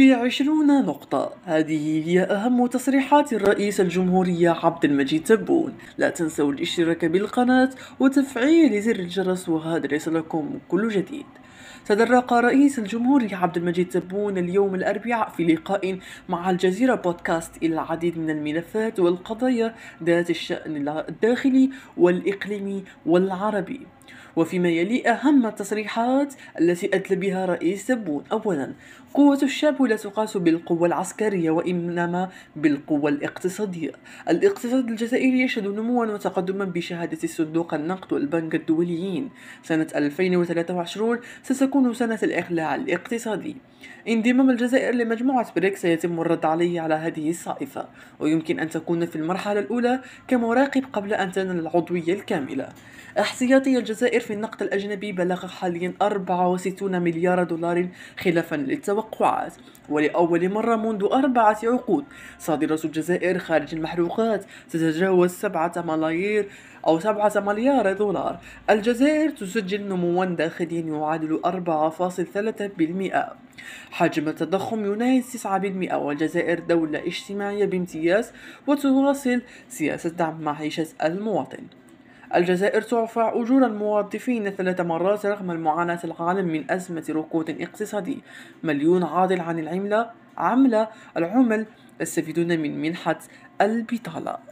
في عشرون نقطة هذه هي أهم تصريحات الرئيس الجمهورية عبد المجيد تبون لا تنسوا الاشتراك بالقناة وتفعيل زر الجرس وهذا ليصلكم كل جديد تدرق رئيس الجمهورية عبد المجيد تبون اليوم الأربعاء في لقاء مع الجزيرة بودكاست إلى العديد من الملفات والقضايا ذات الشأن الداخلي والإقليمي والعربي وفيما يلي أهم التصريحات التي أدلى بها رئيس تبون أولا قوة الشعب لا تقاس بالقوة العسكرية وإنما بالقوة الاقتصادية الاقتصاد الجزائري يشهد نموا وتقدما بشهادة الصندوق النقد والبنك الدوليين سنة 2023 ستكون سنة الإقلاع الاقتصادي انضمام الجزائر لمجموعة بريك سيتم الرد عليه على هذه الصائفة ويمكن أن تكون في المرحلة الأولى كمراقب قبل أن تنال العضوية الكاملة احتياطي الجزائر الجزائر في النقد الأجنبي بلغ حاليا 64 مليار دولار خلافا للتوقعات ولأول مرة منذ أربعة عقود صادرة الجزائر خارج المحروقات تتجاوز سبعة ملايير أو سبعة مليار دولار الجزائر تسجل نموا داخليا يعادل 4.3% حجم التضخم يناهز 9% والجزائر دولة اجتماعية بامتياز وتواصل سياسة دعم معيشة المواطن الجزائر ترفع أجور الموظفين ثلاث مرات رغم المعاناة العالم من أزمة ركود اقتصادي مليون عاضل عن العملة عملة العمل يستفيدون من منحة البطالة